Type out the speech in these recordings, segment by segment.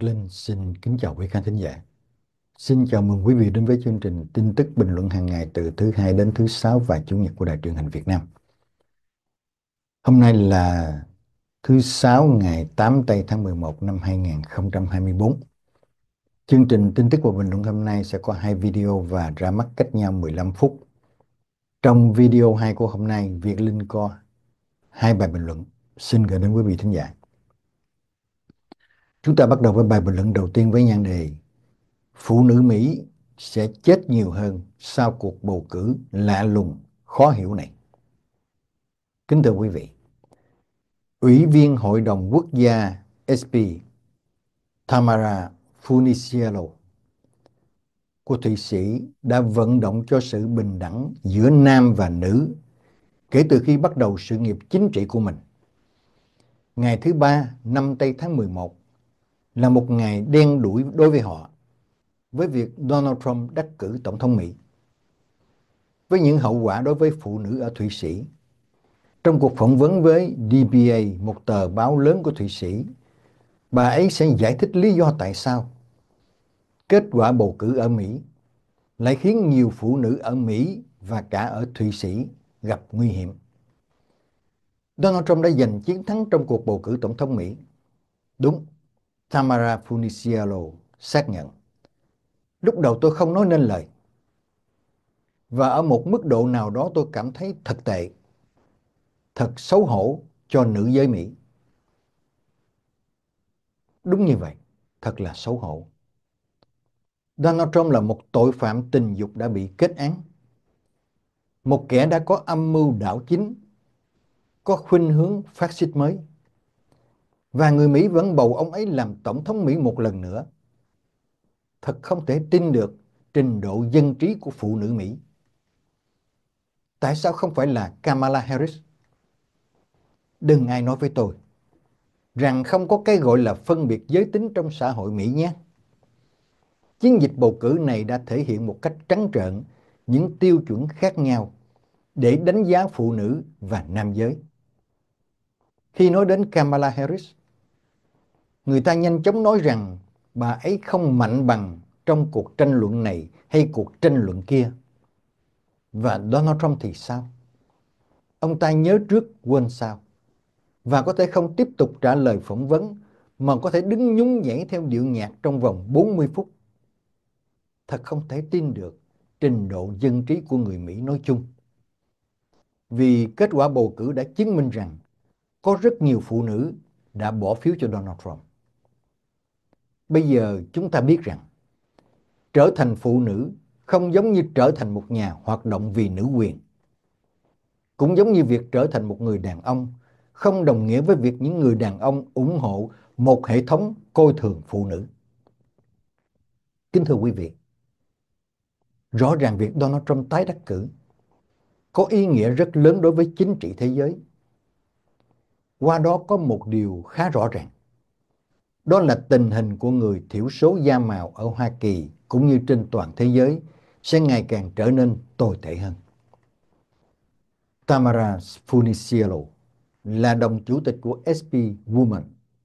Việt Linh xin kính chào quý khán thính giả. Xin chào mừng quý vị đến với chương trình tin tức bình luận hàng ngày từ thứ hai đến thứ sáu và chủ nhật của Đài truyền hình Việt Nam. Hôm nay là thứ sáu ngày 8 tây tháng 11 năm 2024. Chương trình tin tức và bình luận hôm nay sẽ có hai video và ra mắt cách nhau 15 phút. Trong video 2 của hôm nay, Việt Linh có hai bài bình luận xin gửi đến quý vị thính giả. Chúng ta bắt đầu với bài bình luận đầu tiên với nhan đề Phụ nữ Mỹ sẽ chết nhiều hơn sau cuộc bầu cử lạ lùng, khó hiểu này. Kính thưa quý vị, Ủy viên Hội đồng Quốc gia SP Tamara Funiciello của Thụy Sĩ đã vận động cho sự bình đẳng giữa nam và nữ kể từ khi bắt đầu sự nghiệp chính trị của mình. Ngày thứ ba năm Tây tháng 11 là một ngày đen đủi đối với họ với việc Donald Trump đắc cử Tổng thống Mỹ, với những hậu quả đối với phụ nữ ở Thụy Sĩ. Trong cuộc phỏng vấn với DBA, một tờ báo lớn của Thụy Sĩ, bà ấy sẽ giải thích lý do tại sao kết quả bầu cử ở Mỹ lại khiến nhiều phụ nữ ở Mỹ và cả ở Thụy Sĩ gặp nguy hiểm. Donald Trump đã giành chiến thắng trong cuộc bầu cử tổng thống Mỹ. Đúng, Tamara Funicello xác nhận. Lúc đầu tôi không nói nên lời. Và ở một mức độ nào đó tôi cảm thấy thật tệ, thật xấu hổ cho nữ giới Mỹ. Đúng như vậy, thật là xấu hổ. Donald Trump là một tội phạm tình dục đã bị kết án. Một kẻ đã có âm mưu đảo chính, có khuynh hướng phát xít mới và người Mỹ vẫn bầu ông ấy làm tổng thống Mỹ một lần nữa. Thật không thể tin được trình độ dân trí của phụ nữ Mỹ. Tại sao không phải là Kamala Harris? Đừng ai nói với tôi rằng không có cái gọi là phân biệt giới tính trong xã hội Mỹ nhé. Chiến dịch bầu cử này đã thể hiện một cách trắng trợn những tiêu chuẩn khác nhau để đánh giá phụ nữ và nam giới. Khi nói đến Kamala Harris, người ta nhanh chóng nói rằng bà ấy không mạnh bằng trong cuộc tranh luận này hay cuộc tranh luận kia. Và Donald Trump thì sao? Ông ta nhớ trước quên sao? Và có thể không tiếp tục trả lời phỏng vấn mà có thể đứng nhún nhảy theo điệu nhạc trong vòng 40 phút. Thật không thể tin được trình độ dân trí của người Mỹ nói chung. Vì kết quả bầu cử đã chứng minh rằng có rất nhiều phụ nữ đã bỏ phiếu cho Donald Trump. Bây giờ chúng ta biết rằng trở thành phụ nữ không giống như trở thành một nhà hoạt động vì nữ quyền. Cũng giống như việc trở thành một người đàn ông không đồng nghĩa với việc những người đàn ông ủng hộ một hệ thống coi thường phụ nữ. Kính thưa quý vị, rõ ràng việc Donald Trump tái đắc cử có ý nghĩa rất lớn đối với chính trị thế giới. Qua đó có một điều khá rõ ràng đó là tình hình của người thiểu số da màu ở Hoa Kỳ cũng như trên toàn thế giới sẽ ngày càng trở nên tồi tệ hơn. Tamara Funicello là đồng chủ tịch của SP Woman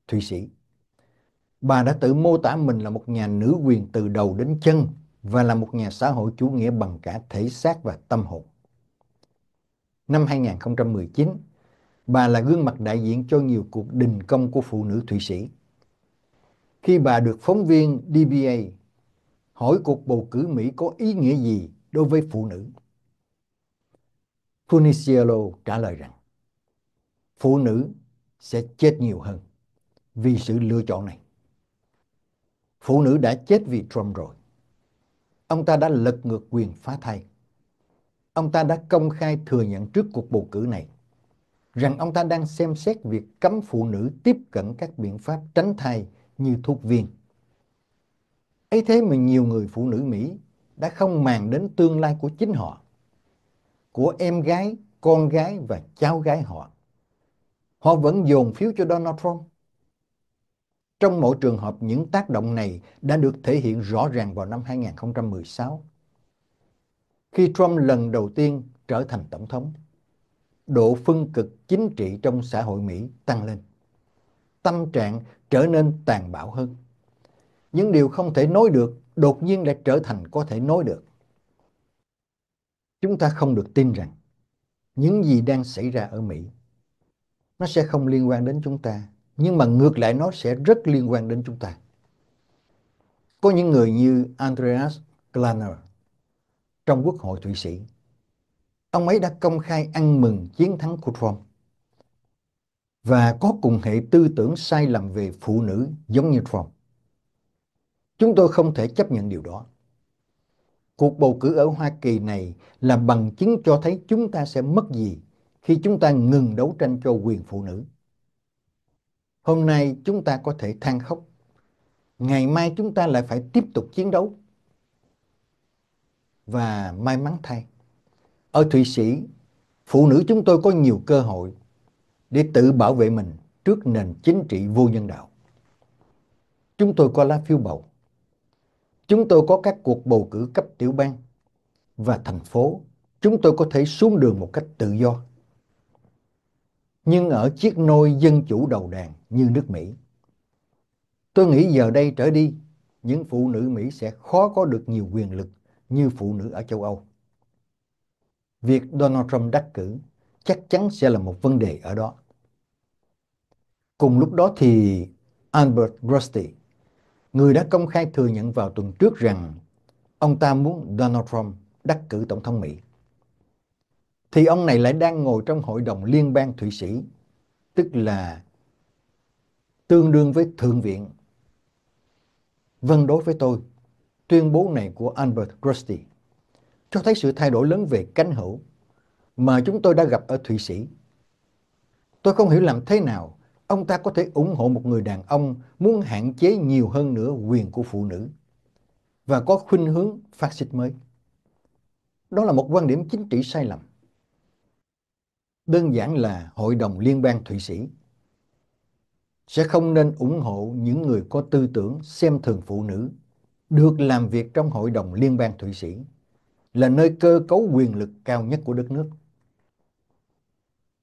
Thụy Sĩ. Bà đã tự mô tả mình là một nhà nữ quyền từ đầu đến chân và là một nhà xã hội chủ nghĩa bằng cả thể xác và tâm hồn. Năm 2019, bà là gương mặt đại diện cho nhiều cuộc đình công của phụ nữ Thụy Sĩ khi bà được phóng viên DBA hỏi cuộc bầu cử Mỹ có ý nghĩa gì đối với phụ nữ. Funiciello trả lời rằng phụ nữ sẽ chết nhiều hơn vì sự lựa chọn này. Phụ nữ đã chết vì Trump rồi. Ông ta đã lật ngược quyền phá thai. Ông ta đã công khai thừa nhận trước cuộc bầu cử này rằng ông ta đang xem xét việc cấm phụ nữ tiếp cận các biện pháp tránh thai như thuốc viên. ấy thế mà nhiều người phụ nữ Mỹ đã không màng đến tương lai của chính họ, của em gái, con gái và cháu gái họ. Họ vẫn dồn phiếu cho Donald Trump. Trong mỗi trường hợp, những tác động này đã được thể hiện rõ ràng vào năm 2016, khi Trump lần đầu tiên trở thành tổng thống. Độ phân cực chính trị trong xã hội Mỹ tăng lên tâm trạng trở nên tàn bạo hơn. Những điều không thể nói được đột nhiên lại trở thành có thể nói được. Chúng ta không được tin rằng những gì đang xảy ra ở Mỹ nó sẽ không liên quan đến chúng ta, nhưng mà ngược lại nó sẽ rất liên quan đến chúng ta. Có những người như Andreas Glaner trong Quốc hội Thụy Sĩ. Ông ấy đã công khai ăn mừng chiến thắng của Trump và có cùng hệ tư tưởng sai lầm về phụ nữ giống như Trump. Chúng tôi không thể chấp nhận điều đó. Cuộc bầu cử ở Hoa Kỳ này là bằng chứng cho thấy chúng ta sẽ mất gì khi chúng ta ngừng đấu tranh cho quyền phụ nữ. Hôm nay chúng ta có thể than khóc. Ngày mai chúng ta lại phải tiếp tục chiến đấu. Và may mắn thay, ở Thụy Sĩ, phụ nữ chúng tôi có nhiều cơ hội để tự bảo vệ mình trước nền chính trị vô nhân đạo. Chúng tôi có lá phiếu bầu. Chúng tôi có các cuộc bầu cử cấp tiểu bang và thành phố. Chúng tôi có thể xuống đường một cách tự do. Nhưng ở chiếc nôi dân chủ đầu đàn như nước Mỹ, tôi nghĩ giờ đây trở đi, những phụ nữ Mỹ sẽ khó có được nhiều quyền lực như phụ nữ ở châu Âu. Việc Donald Trump đắc cử chắc chắn sẽ là một vấn đề ở đó. Cùng lúc đó thì Albert Rusty, người đã công khai thừa nhận vào tuần trước rằng ông ta muốn Donald Trump đắc cử Tổng thống Mỹ. Thì ông này lại đang ngồi trong Hội đồng Liên bang Thụy Sĩ, tức là tương đương với Thượng viện. Vâng đối với tôi, tuyên bố này của Albert Rusty cho thấy sự thay đổi lớn về cánh hữu mà chúng tôi đã gặp ở Thụy Sĩ. Tôi không hiểu làm thế nào ông ta có thể ủng hộ một người đàn ông muốn hạn chế nhiều hơn nữa quyền của phụ nữ và có khuynh hướng phát xít mới. Đó là một quan điểm chính trị sai lầm. Đơn giản là Hội đồng Liên bang Thụy Sĩ sẽ không nên ủng hộ những người có tư tưởng xem thường phụ nữ được làm việc trong Hội đồng Liên bang Thụy Sĩ là nơi cơ cấu quyền lực cao nhất của đất nước.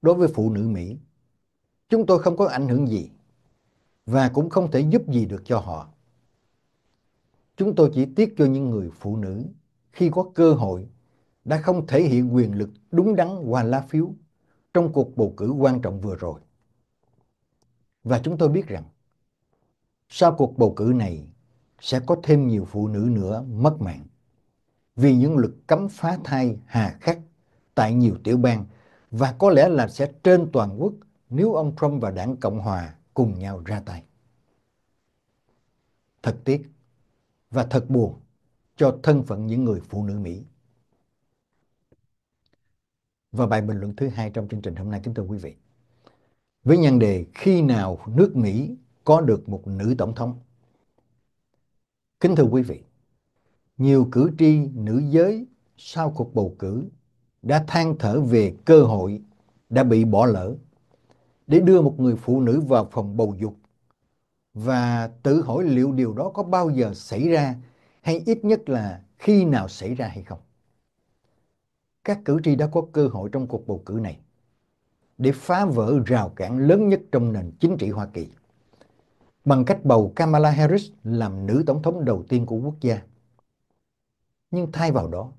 Đối với phụ nữ Mỹ, chúng tôi không có ảnh hưởng gì và cũng không thể giúp gì được cho họ. Chúng tôi chỉ tiếc cho những người phụ nữ khi có cơ hội đã không thể hiện quyền lực đúng đắn qua lá phiếu trong cuộc bầu cử quan trọng vừa rồi. Và chúng tôi biết rằng sau cuộc bầu cử này sẽ có thêm nhiều phụ nữ nữa mất mạng vì những lực cấm phá thai hà khắc tại nhiều tiểu bang và có lẽ là sẽ trên toàn quốc nếu ông Trump và đảng Cộng Hòa cùng nhau ra tay. Thật tiếc và thật buồn cho thân phận những người phụ nữ Mỹ. Và bài bình luận thứ hai trong chương trình hôm nay kính thưa quý vị. Với nhan đề khi nào nước Mỹ có được một nữ tổng thống? Kính thưa quý vị, nhiều cử tri nữ giới sau cuộc bầu cử đã than thở về cơ hội đã bị bỏ lỡ để đưa một người phụ nữ vào phòng bầu dục và tự hỏi liệu điều đó có bao giờ xảy ra hay ít nhất là khi nào xảy ra hay không. Các cử tri đã có cơ hội trong cuộc bầu cử này để phá vỡ rào cản lớn nhất trong nền chính trị Hoa Kỳ bằng cách bầu Kamala Harris làm nữ tổng thống đầu tiên của quốc gia. Nhưng thay vào đó,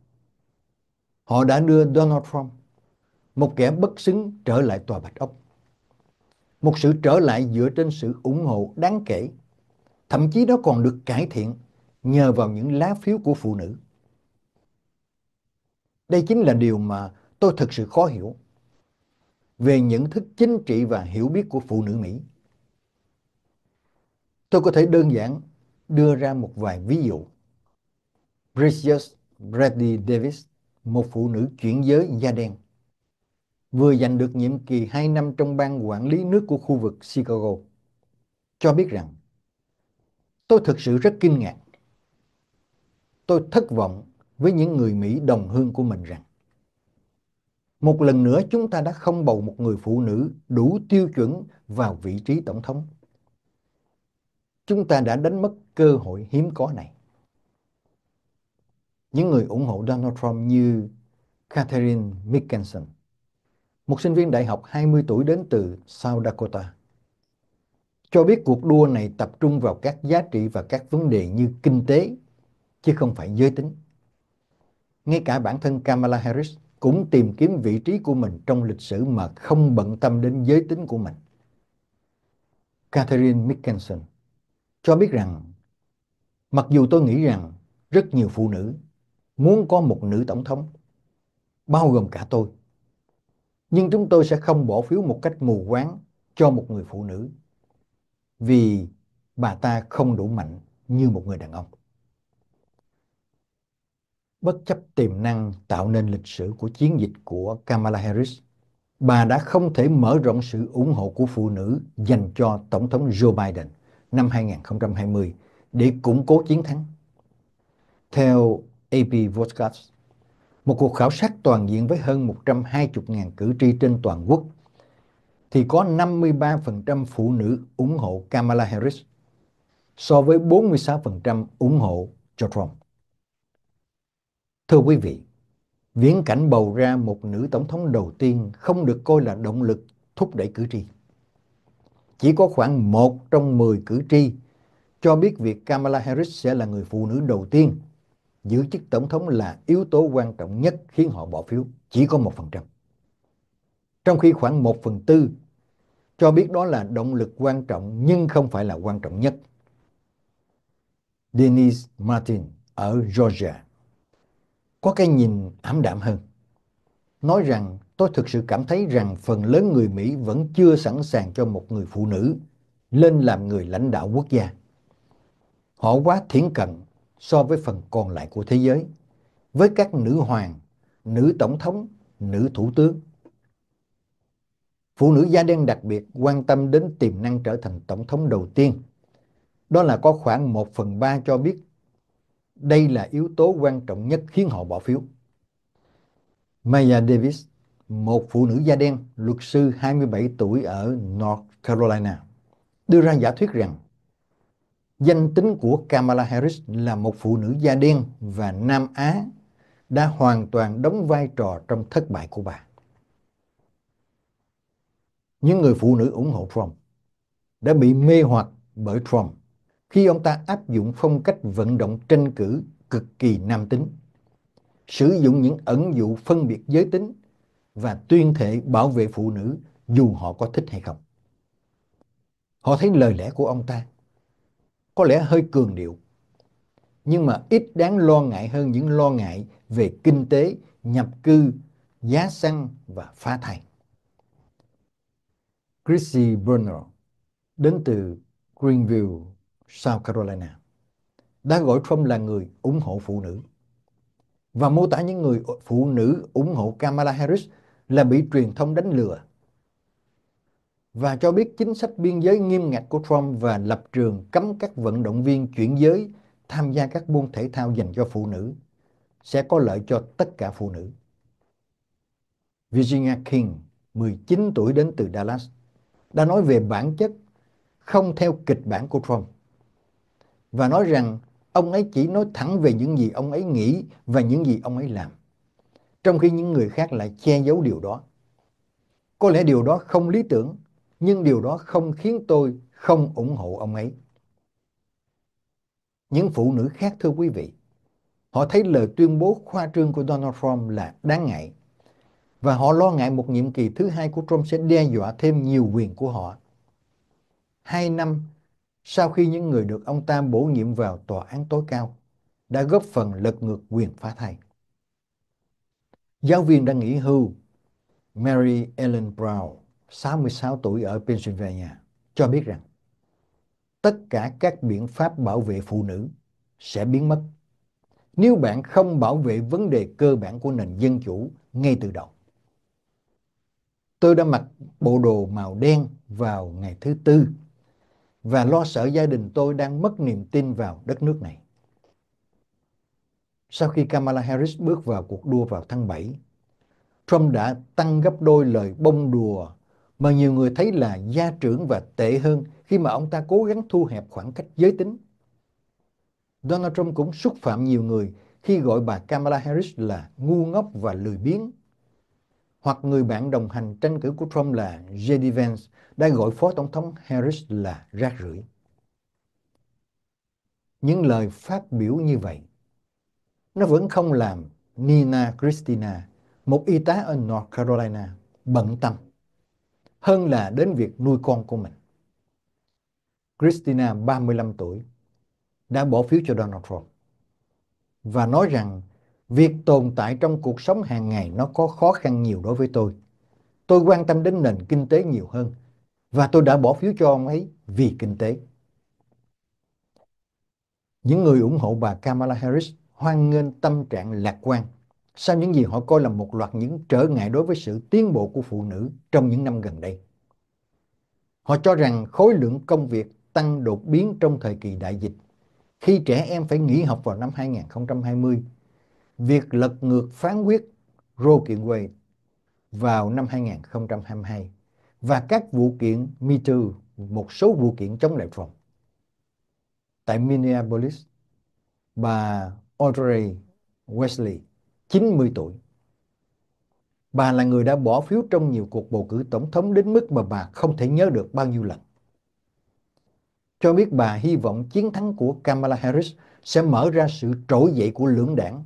họ đã đưa Donald Trump, một kẻ bất xứng trở lại tòa bạch ốc một sự trở lại dựa trên sự ủng hộ đáng kể, thậm chí nó còn được cải thiện nhờ vào những lá phiếu của phụ nữ. Đây chính là điều mà tôi thực sự khó hiểu về nhận thức chính trị và hiểu biết của phụ nữ Mỹ. Tôi có thể đơn giản đưa ra một vài ví dụ. Bridget Brady Davis, một phụ nữ chuyển giới da đen, vừa giành được nhiệm kỳ 2 năm trong ban quản lý nước của khu vực Chicago, cho biết rằng tôi thực sự rất kinh ngạc. Tôi thất vọng với những người Mỹ đồng hương của mình rằng một lần nữa chúng ta đã không bầu một người phụ nữ đủ tiêu chuẩn vào vị trí tổng thống. Chúng ta đã đánh mất cơ hội hiếm có này. Những người ủng hộ Donald Trump như Catherine Mickelson, một sinh viên đại học 20 tuổi đến từ South Dakota, cho biết cuộc đua này tập trung vào các giá trị và các vấn đề như kinh tế, chứ không phải giới tính. Ngay cả bản thân Kamala Harris cũng tìm kiếm vị trí của mình trong lịch sử mà không bận tâm đến giới tính của mình. Catherine Mickelson cho biết rằng mặc dù tôi nghĩ rằng rất nhiều phụ nữ muốn có một nữ tổng thống, bao gồm cả tôi, nhưng chúng tôi sẽ không bỏ phiếu một cách mù quáng cho một người phụ nữ vì bà ta không đủ mạnh như một người đàn ông. Bất chấp tiềm năng tạo nên lịch sử của chiến dịch của Kamala Harris, bà đã không thể mở rộng sự ủng hộ của phụ nữ dành cho Tổng thống Joe Biden năm 2020 để củng cố chiến thắng. Theo AP Podcast, một cuộc khảo sát toàn diện với hơn 120.000 cử tri trên toàn quốc, thì có 53% phụ nữ ủng hộ Kamala Harris so với 46% ủng hộ cho Trump. Thưa quý vị, viễn cảnh bầu ra một nữ tổng thống đầu tiên không được coi là động lực thúc đẩy cử tri. Chỉ có khoảng 1 trong 10 cử tri cho biết việc Kamala Harris sẽ là người phụ nữ đầu tiên giữ chức tổng thống là yếu tố quan trọng nhất khiến họ bỏ phiếu, chỉ có 1%. Trong khi khoảng 1 phần tư cho biết đó là động lực quan trọng nhưng không phải là quan trọng nhất. Denise Martin ở Georgia có cái nhìn ảm đạm hơn. Nói rằng tôi thực sự cảm thấy rằng phần lớn người Mỹ vẫn chưa sẵn sàng cho một người phụ nữ lên làm người lãnh đạo quốc gia. Họ quá thiển cận so với phần còn lại của thế giới, với các nữ hoàng, nữ tổng thống, nữ thủ tướng. Phụ nữ da đen đặc biệt quan tâm đến tiềm năng trở thành tổng thống đầu tiên. Đó là có khoảng 1 phần 3 cho biết đây là yếu tố quan trọng nhất khiến họ bỏ phiếu. Maya Davis, một phụ nữ da đen, luật sư 27 tuổi ở North Carolina, đưa ra giả thuyết rằng Danh tính của Kamala Harris là một phụ nữ da đen và Nam Á đã hoàn toàn đóng vai trò trong thất bại của bà. Những người phụ nữ ủng hộ Trump đã bị mê hoặc bởi Trump khi ông ta áp dụng phong cách vận động tranh cử cực kỳ nam tính, sử dụng những ẩn dụ phân biệt giới tính và tuyên thệ bảo vệ phụ nữ dù họ có thích hay không. Họ thấy lời lẽ của ông ta có lẽ hơi cường điệu nhưng mà ít đáng lo ngại hơn những lo ngại về kinh tế, nhập cư, giá xăng và phá thai. Chrissy Burner đến từ Greenville, South Carolina đã gọi Trump là người ủng hộ phụ nữ và mô tả những người phụ nữ ủng hộ Kamala Harris là bị truyền thông đánh lừa và cho biết chính sách biên giới nghiêm ngặt của Trump và lập trường cấm các vận động viên chuyển giới tham gia các môn thể thao dành cho phụ nữ sẽ có lợi cho tất cả phụ nữ. Virginia King, 19 tuổi đến từ Dallas, đã nói về bản chất không theo kịch bản của Trump và nói rằng ông ấy chỉ nói thẳng về những gì ông ấy nghĩ và những gì ông ấy làm, trong khi những người khác lại che giấu điều đó. Có lẽ điều đó không lý tưởng nhưng điều đó không khiến tôi không ủng hộ ông ấy. Những phụ nữ khác thưa quý vị, họ thấy lời tuyên bố khoa trương của Donald Trump là đáng ngại và họ lo ngại một nhiệm kỳ thứ hai của Trump sẽ đe dọa thêm nhiều quyền của họ. Hai năm sau khi những người được ông ta bổ nhiệm vào tòa án tối cao đã góp phần lật ngược quyền phá thai. Giáo viên đang nghỉ hưu Mary Ellen Brown 66 tuổi ở Pennsylvania cho biết rằng tất cả các biện pháp bảo vệ phụ nữ sẽ biến mất nếu bạn không bảo vệ vấn đề cơ bản của nền dân chủ ngay từ đầu. Tôi đã mặc bộ đồ màu đen vào ngày thứ tư và lo sợ gia đình tôi đang mất niềm tin vào đất nước này. Sau khi Kamala Harris bước vào cuộc đua vào tháng 7, Trump đã tăng gấp đôi lời bông đùa mà nhiều người thấy là gia trưởng và tệ hơn khi mà ông ta cố gắng thu hẹp khoảng cách giới tính. Donald Trump cũng xúc phạm nhiều người khi gọi bà Kamala Harris là ngu ngốc và lười biếng. Hoặc người bạn đồng hành tranh cử của Trump là J.D. Vance đã gọi Phó Tổng thống Harris là rác rưởi. Những lời phát biểu như vậy, nó vẫn không làm Nina Christina, một y tá ở North Carolina, bận tâm hơn là đến việc nuôi con của mình. Christina, 35 tuổi, đã bỏ phiếu cho Donald Trump và nói rằng việc tồn tại trong cuộc sống hàng ngày nó có khó khăn nhiều đối với tôi. Tôi quan tâm đến nền kinh tế nhiều hơn và tôi đã bỏ phiếu cho ông ấy vì kinh tế. Những người ủng hộ bà Kamala Harris hoan nghênh tâm trạng lạc quan sau những gì họ coi là một loạt những trở ngại đối với sự tiến bộ của phụ nữ trong những năm gần đây. Họ cho rằng khối lượng công việc tăng đột biến trong thời kỳ đại dịch. Khi trẻ em phải nghỉ học vào năm 2020, việc lật ngược phán quyết Roe kiện Wade vào năm 2022 và các vụ kiện Me Too, một số vụ kiện chống lại phòng. Tại Minneapolis, bà Audrey Wesley 90 tuổi. Bà là người đã bỏ phiếu trong nhiều cuộc bầu cử tổng thống đến mức mà bà không thể nhớ được bao nhiêu lần. Cho biết bà hy vọng chiến thắng của Kamala Harris sẽ mở ra sự trỗi dậy của lưỡng đảng.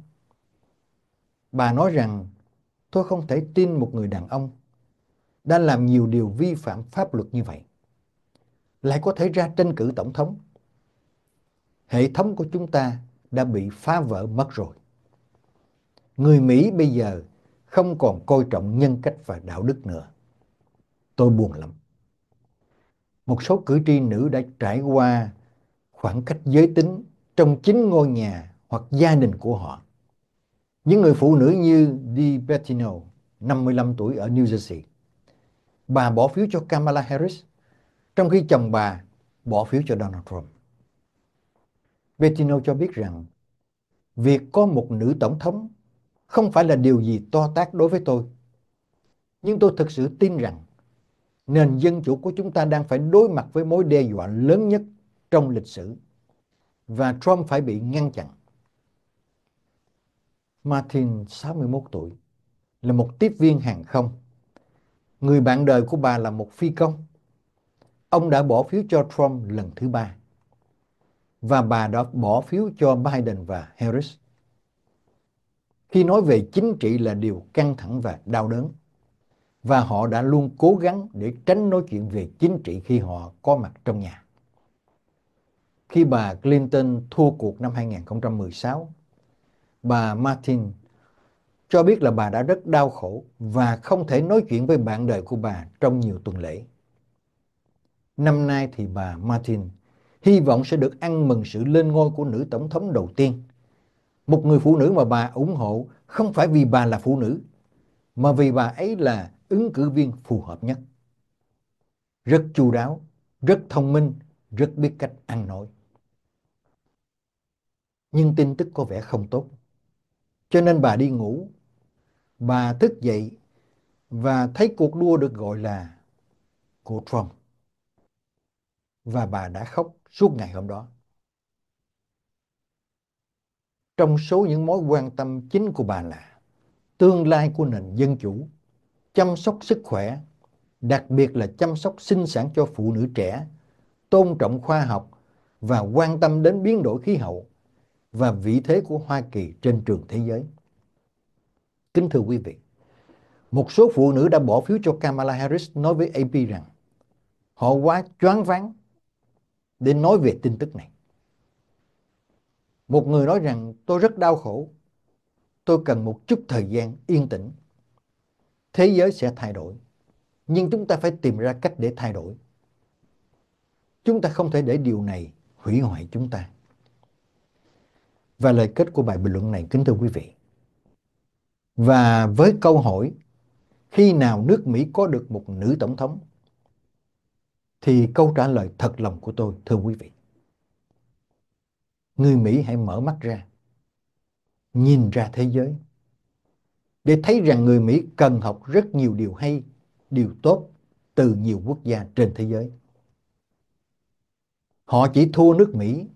Bà nói rằng, tôi không thể tin một người đàn ông đã làm nhiều điều vi phạm pháp luật như vậy. Lại có thể ra tranh cử tổng thống. Hệ thống của chúng ta đã bị phá vỡ mất rồi người Mỹ bây giờ không còn coi trọng nhân cách và đạo đức nữa. Tôi buồn lắm. Một số cử tri nữ đã trải qua khoảng cách giới tính trong chính ngôi nhà hoặc gia đình của họ. Những người phụ nữ như Di Bettino, 55 tuổi ở New Jersey, bà bỏ phiếu cho Kamala Harris, trong khi chồng bà bỏ phiếu cho Donald Trump. Bettino cho biết rằng việc có một nữ tổng thống không phải là điều gì to tác đối với tôi. Nhưng tôi thực sự tin rằng nền dân chủ của chúng ta đang phải đối mặt với mối đe dọa lớn nhất trong lịch sử và Trump phải bị ngăn chặn. Martin, 61 tuổi, là một tiếp viên hàng không. Người bạn đời của bà là một phi công. Ông đã bỏ phiếu cho Trump lần thứ ba và bà đã bỏ phiếu cho Biden và Harris khi nói về chính trị là điều căng thẳng và đau đớn. Và họ đã luôn cố gắng để tránh nói chuyện về chính trị khi họ có mặt trong nhà. Khi bà Clinton thua cuộc năm 2016, bà Martin cho biết là bà đã rất đau khổ và không thể nói chuyện với bạn đời của bà trong nhiều tuần lễ. Năm nay thì bà Martin hy vọng sẽ được ăn mừng sự lên ngôi của nữ tổng thống đầu tiên – một người phụ nữ mà bà ủng hộ không phải vì bà là phụ nữ, mà vì bà ấy là ứng cử viên phù hợp nhất. Rất chu đáo, rất thông minh, rất biết cách ăn nói. Nhưng tin tức có vẻ không tốt. Cho nên bà đi ngủ. Bà thức dậy và thấy cuộc đua được gọi là của Trump. Và bà đã khóc suốt ngày hôm đó trong số những mối quan tâm chính của bà là tương lai của nền dân chủ, chăm sóc sức khỏe, đặc biệt là chăm sóc sinh sản cho phụ nữ trẻ, tôn trọng khoa học và quan tâm đến biến đổi khí hậu và vị thế của Hoa Kỳ trên trường thế giới. Kính thưa quý vị, một số phụ nữ đã bỏ phiếu cho Kamala Harris nói với AP rằng họ quá choáng váng để nói về tin tức này. Một người nói rằng tôi rất đau khổ, tôi cần một chút thời gian yên tĩnh. Thế giới sẽ thay đổi, nhưng chúng ta phải tìm ra cách để thay đổi. Chúng ta không thể để điều này hủy hoại chúng ta. Và lời kết của bài bình luận này kính thưa quý vị. Và với câu hỏi khi nào nước Mỹ có được một nữ tổng thống thì câu trả lời thật lòng của tôi thưa quý vị người Mỹ hãy mở mắt ra, nhìn ra thế giới, để thấy rằng người Mỹ cần học rất nhiều điều hay, điều tốt từ nhiều quốc gia trên thế giới. Họ chỉ thua nước Mỹ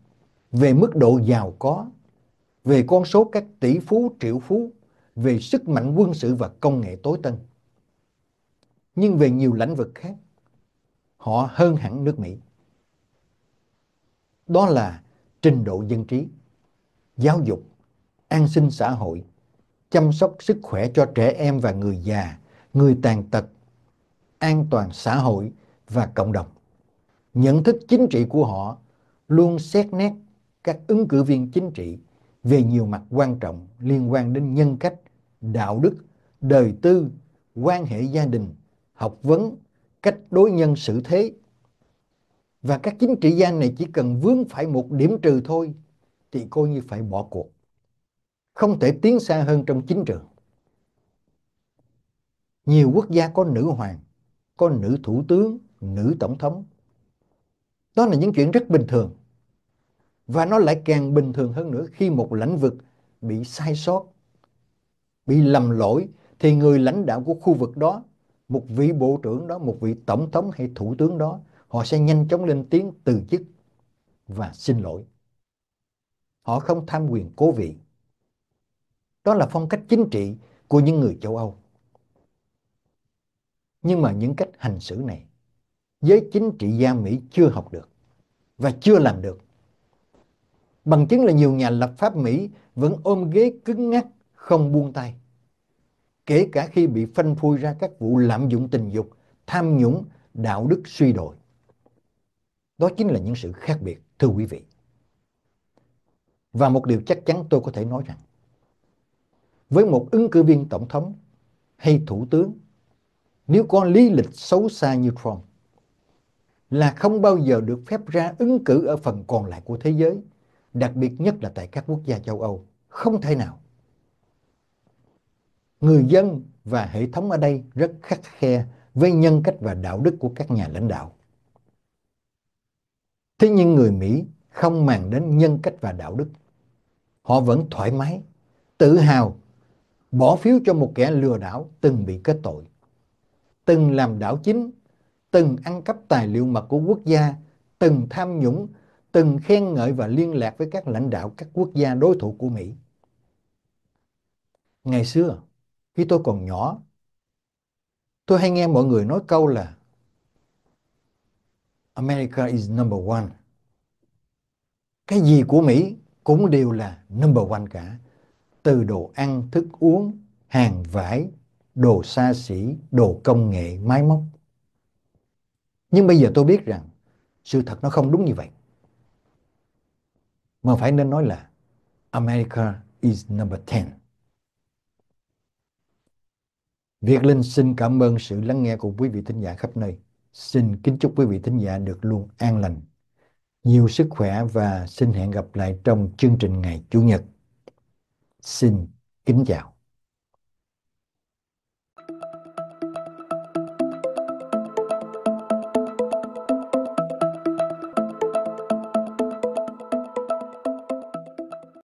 về mức độ giàu có, về con số các tỷ phú triệu phú, về sức mạnh quân sự và công nghệ tối tân. Nhưng về nhiều lĩnh vực khác, họ hơn hẳn nước Mỹ. Đó là trình độ dân trí, giáo dục, an sinh xã hội, chăm sóc sức khỏe cho trẻ em và người già, người tàn tật, an toàn xã hội và cộng đồng. Nhận thức chính trị của họ luôn xét nét các ứng cử viên chính trị về nhiều mặt quan trọng liên quan đến nhân cách, đạo đức, đời tư, quan hệ gia đình, học vấn, cách đối nhân xử thế, và các chính trị gia này chỉ cần vướng phải một điểm trừ thôi thì coi như phải bỏ cuộc. Không thể tiến xa hơn trong chính trường. Nhiều quốc gia có nữ hoàng, có nữ thủ tướng, nữ tổng thống. Đó là những chuyện rất bình thường. Và nó lại càng bình thường hơn nữa khi một lãnh vực bị sai sót, bị lầm lỗi thì người lãnh đạo của khu vực đó, một vị bộ trưởng đó, một vị tổng thống hay thủ tướng đó họ sẽ nhanh chóng lên tiếng từ chức và xin lỗi. Họ không tham quyền cố vị. Đó là phong cách chính trị của những người châu Âu. Nhưng mà những cách hành xử này, giới chính trị gia Mỹ chưa học được và chưa làm được. Bằng chứng là nhiều nhà lập pháp Mỹ vẫn ôm ghế cứng ngắc không buông tay. Kể cả khi bị phanh phui ra các vụ lạm dụng tình dục, tham nhũng, đạo đức suy đồi. Đó chính là những sự khác biệt, thưa quý vị. Và một điều chắc chắn tôi có thể nói rằng, với một ứng cử viên tổng thống hay thủ tướng, nếu có lý lịch xấu xa như Trump, là không bao giờ được phép ra ứng cử ở phần còn lại của thế giới, đặc biệt nhất là tại các quốc gia châu Âu. Không thể nào. Người dân và hệ thống ở đây rất khắc khe với nhân cách và đạo đức của các nhà lãnh đạo. Thế nhưng người Mỹ không màng đến nhân cách và đạo đức. Họ vẫn thoải mái, tự hào, bỏ phiếu cho một kẻ lừa đảo từng bị kết tội, từng làm đảo chính, từng ăn cắp tài liệu mật của quốc gia, từng tham nhũng, từng khen ngợi và liên lạc với các lãnh đạo các quốc gia đối thủ của Mỹ. Ngày xưa, khi tôi còn nhỏ, tôi hay nghe mọi người nói câu là America is number one. Cái gì của Mỹ cũng đều là number one cả. Từ đồ ăn, thức uống, hàng vải, đồ xa xỉ, đồ công nghệ, máy móc. Nhưng bây giờ tôi biết rằng sự thật nó không đúng như vậy. Mà phải nên nói là America is number 10. Việt Linh xin cảm ơn sự lắng nghe của quý vị thính giả khắp nơi. Xin kính chúc quý vị thính giả được luôn an lành, nhiều sức khỏe và xin hẹn gặp lại trong chương trình ngày Chủ nhật. Xin kính chào.